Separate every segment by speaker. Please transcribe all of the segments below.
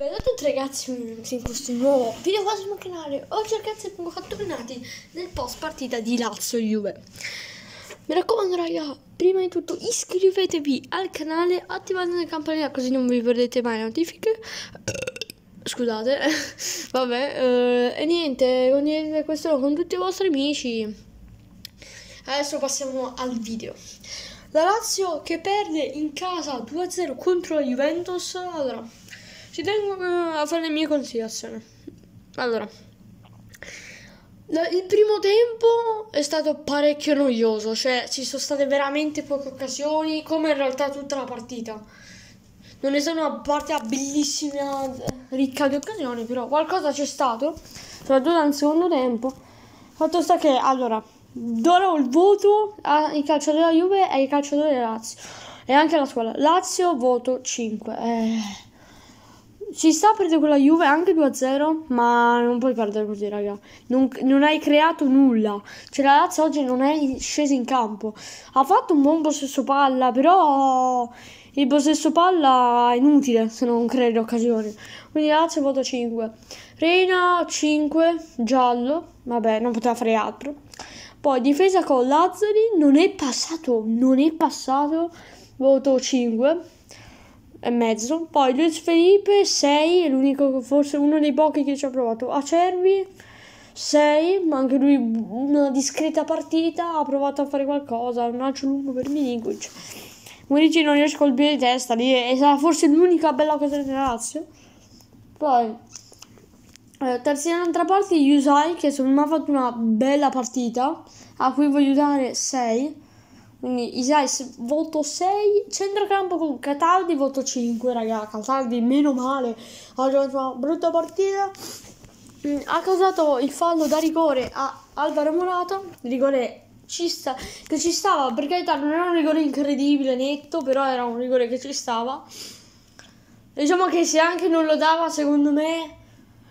Speaker 1: Bella a tutti ragazzi, benvenuti in questo nuovo video qua sul mio canale Oggi ragazzi abbiamo fatto tornati nel post partita di Lazio-Juve Mi raccomando raga, prima di tutto iscrivetevi al canale Attivate la campanella così non vi perdete mai le notifiche Scusate, vabbè, eh, e niente, condividete questo con tutti i vostri amici Adesso passiamo al video la Lazio che perde in casa 2-0 contro la Juventus, allora ci tengo eh, a fare le mie considerazioni. Allora, il primo tempo è stato parecchio noioso, cioè ci sono state veramente poche occasioni, come in realtà tutta la partita. Non è stata una partita bellissima, eh, ricca di occasioni, però qualcosa c'è stato, soprattutto nel secondo tempo. Fatto sta che, allora, darò il voto ai calciatori della Juve e ai calciatori della Lazio. E anche alla scuola. Lazio voto 5. Eh ci sta a perdere con la Juve anche 2-0, ma non puoi perdere così, raga. Non, non, hai creato nulla. Cioè, la Lazio oggi non è scesa in campo. Ha fatto un buon possesso palla, però il possesso palla è inutile se non crei l'occasione. Quindi la Lazio voto 5. Reina 5, giallo. Vabbè, non poteva fare altro. Poi difesa con Lazzari, non è passato, non è passato. Voto 5 e mezzo. Poi Luis Felipe 6, è l'unico, forse uno dei pochi che ci ha provato. Acerbi 6, ma anche lui una discreta partita, ha provato a fare qualcosa, un lancio lungo per Milinkovic. Murici non riesce a colpire di testa, lì è forse l'unica bella cosa della Lazio. Poi eh, terzi dall'altra parte Yusai che secondo me ha fatto una bella partita, a cui voglio dare 6 quindi Isais voto 6, centrocampo con Cataldi voto 5, raga, Cataldi meno male, ha giocato una brutta partita, mm, ha causato il fallo da rigore a Alvaro Morata, rigore ci sta, che ci stava, per carità non era un rigore incredibile, netto, però era un rigore che ci stava. Diciamo che se anche non lo dava, secondo me,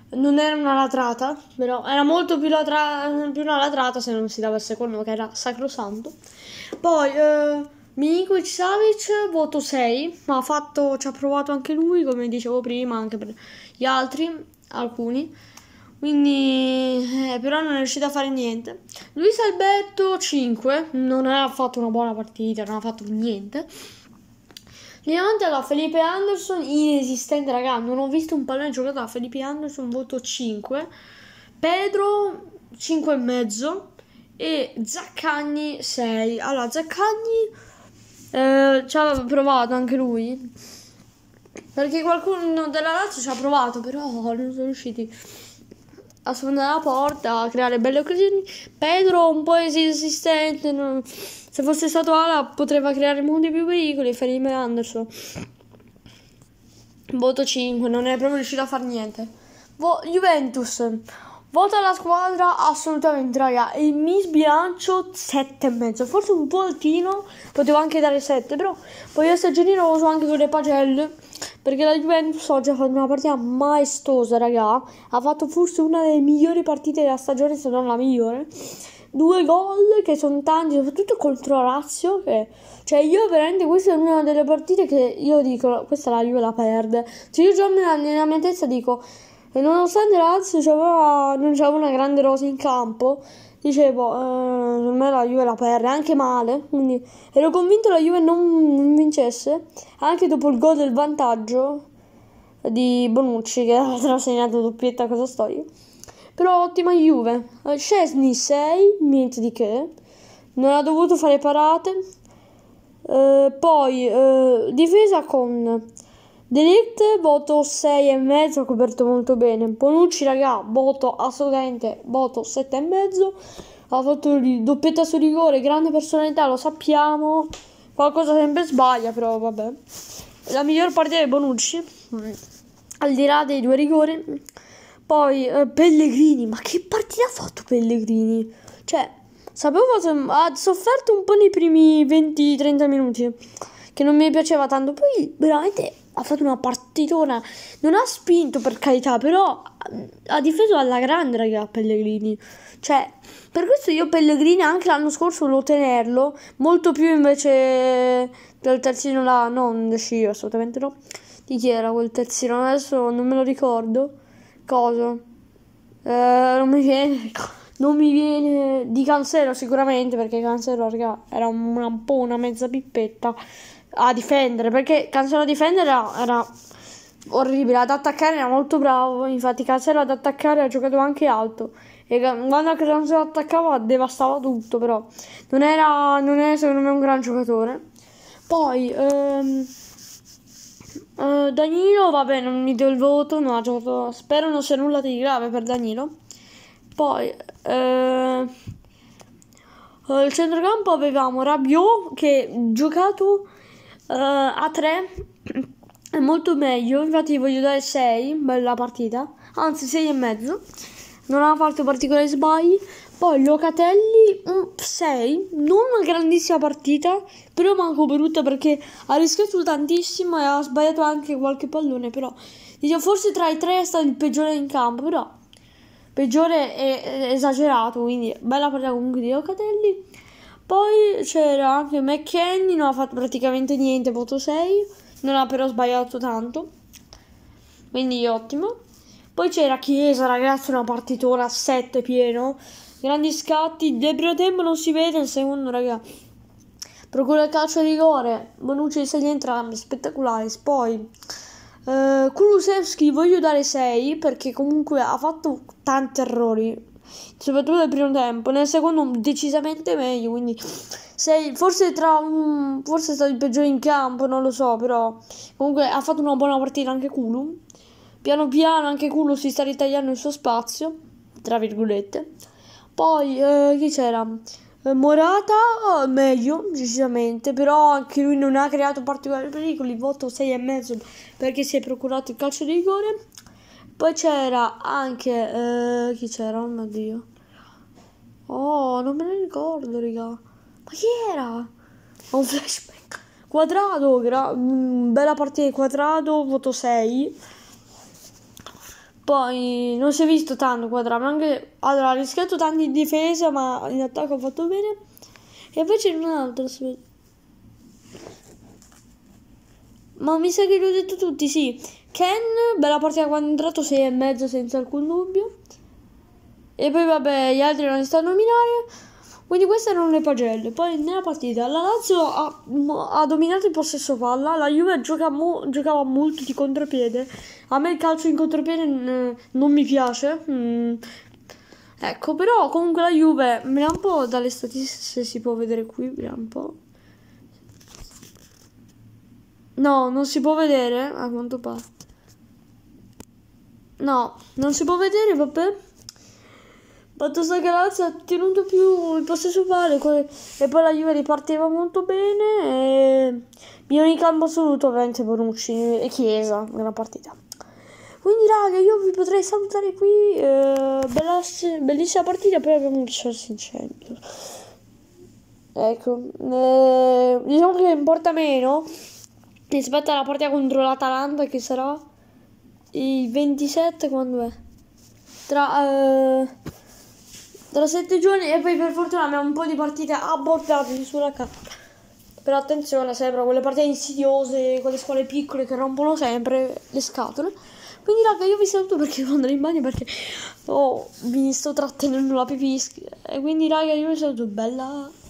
Speaker 1: non era una latrata, però era molto più, latra- più una latrata se non si dava il secondo, che era sacrosanto. Poi eh, Milinkovic Savic voto 6, ma ha fatto, ci ha provato anche lui, come dicevo prima, anche per gli altri, alcuni. Quindi, eh, però non è riuscito a fare niente. Luis Alberto 5, non ha fatto una buona partita, non ha fatto niente. Davanti alla Felipe Anderson, inesistente raga, non ho visto un pallone giocato da Felipe Anderson, voto 5. Pedro 5,5 e Zaccagni 6. Allora, Zaccagni eh, ci ha provato anche lui. Perché qualcuno della Lazio ci ha provato, però non sono riusciti a sfondare la porta, a creare belle occasioni. Pedro un po' esistente, non... se fosse stato ala potrebbe creare molti più pericoli, Ferime Anderson. Voto 5, non è proprio riuscito a fare niente. Vo- Juventus, Voto alla squadra assolutamente raga e mi sbilancio 7 e mezzo forse un po' altino, potevo anche dare 7, però voglio essere generoso anche con le pagelle perché la Juventus oggi ha fatto una partita maestosa raga, ha fatto forse una delle migliori partite della stagione se non la migliore. Due gol che sono tanti, soprattutto contro Lazio. Che... Cioè, io veramente questa è una delle partite che io dico: questa la Juve la perde. Cioè, io già nella mia testa dico: e nonostante Lazio non c'aveva una grande rosa in campo, dicevo, eh, per me la Juve la perde, anche male, quindi ero convinto la Juve non vincesse, anche dopo il gol del vantaggio di Bonucci, che ha segnato doppietta, cosa storia. Però ottima Juve, eh, Scesni 6, niente di che, non ha dovuto fare parate, eh, poi eh, difesa con Delict voto 6,5, coperto molto bene. Bonucci, raga, voto assolutamente, voto 7,5. Ha fatto doppietta su rigore, grande personalità, lo sappiamo. Qualcosa sempre sbaglia, però vabbè. La miglior partita di Bonucci, mm, al di là dei due rigori. Poi eh, Pellegrini, ma che partita ha fatto Pellegrini? Cioè, sapevo, ha sofferto un po' nei primi 20-30 minuti, che non mi piaceva tanto. Poi, veramente ha fatto una partitona. Non ha spinto per carità, però ha difeso alla grande, raga, Pellegrini. Cioè, per questo io Pellegrini anche l'anno scorso volevo tenerlo, molto più invece del terzino là, non decido assolutamente no. Di chi era quel terzino? Adesso non me lo ricordo. Cosa? Eh, non mi viene... Non mi viene di Cancelo sicuramente perché Cancelo raga, era un, un po' una mezza pippetta a difendere perché Cancelo a difendere era, era orribile, ad attaccare era molto bravo, infatti Cancelo ad attaccare ha giocato anche alto e quando Cancelo attaccava devastava tutto però non era, non è secondo me un gran giocatore. Poi ehm, eh, Danilo, vabbè non mi do il voto, non ha giocato, spero non sia nulla di grave per Danilo. Poi... Eh, eh il centrocampo avevamo Rabiot che giocato Uh, a 3 è molto meglio, infatti voglio dare 6, bella partita, anzi 6 e mezzo, non ha fatto particolari sbagli. Poi Locatelli 6, non una grandissima partita, però manco brutta perché ha rischiato tantissimo e ha sbagliato anche qualche pallone, però diciamo, forse tra i tre è stato il peggiore in campo, però peggiore è esagerato, quindi bella partita comunque di Locatelli. Poi c'era anche McKenny, non ha fatto praticamente niente, voto 6, non ha però sbagliato tanto, quindi ottimo. Poi c'era Chiesa, ragazzi, una partitura a 7 pieno, grandi scatti, del primo tempo non si vede, il secondo, ragazzi. Procura il calcio a rigore, Bonucci e Segni entrambi, spettacolari. Poi eh, Kulusevski voglio dare 6 perché comunque ha fatto tanti errori, soprattutto nel primo tempo, nel secondo decisamente meglio, quindi sei, forse, tra forse è stato il peggiore in campo, non lo so, però comunque ha fatto una buona partita anche Kulum, piano piano anche Kulum si sta ritagliando il suo spazio, tra virgolette, poi eh, chi c'era? Eh, Morata eh, meglio decisamente, però anche lui non ha creato particolari pericoli, voto 6,5 perché si è procurato il calcio di rigore. Poi c'era anche... Eh, chi c'era? Oh mio Dio. Oh, non me ne ricordo, raga. Ma chi era? Ho un flashback. Quadrato, gra- mm, bella partita di quadrato, voto 6. Poi non si è visto tanto quadrato, anche... Allora, ha rischiato tanto in difesa, ma in attacco ha fatto bene. E invece in un altro, Ma mi sa che ho detto tutti, sì. Ken, bella partita quando è entrato 6 e mezzo senza alcun dubbio. E poi vabbè, gli altri non li sto a nominare. Quindi queste erano le pagelle. Poi nella partita la Lazio ha, ha dominato il possesso palla, la Juve gioca mo, giocava molto di contropiede. A me il calcio in contropiede non mi piace. Mm. Ecco, però comunque la Juve, vediamo un po' dalle statistiche se si può vedere qui, vediamo un po'. No, non si può vedere, a quanto pare. No, non si può vedere, vabbè. Battosa Grazia ha tenuto più il possesso pari e poi la Juve ripartiva molto bene e in campo assoluto ovviamente Bonucci e Chiesa nella partita. Quindi raga io vi potrei salutare qui, eh, bella, bellissima partita poi abbiamo un perso in centro. Ecco, eh, diciamo che importa meno rispetto alla partita contro l'Atalanta che sarà il 27 quando è? Tra, eh, tra 7 giorni e poi per fortuna abbiamo un po' di partite abortate sulla carta. Però attenzione, sempre quelle partite insidiose, quelle squadre piccole che rompono sempre le scatole. Quindi raga io vi saluto perché devo andare in bagno perché oh, mi trattenendo la pipisca. E quindi raga io vi saluto, bella...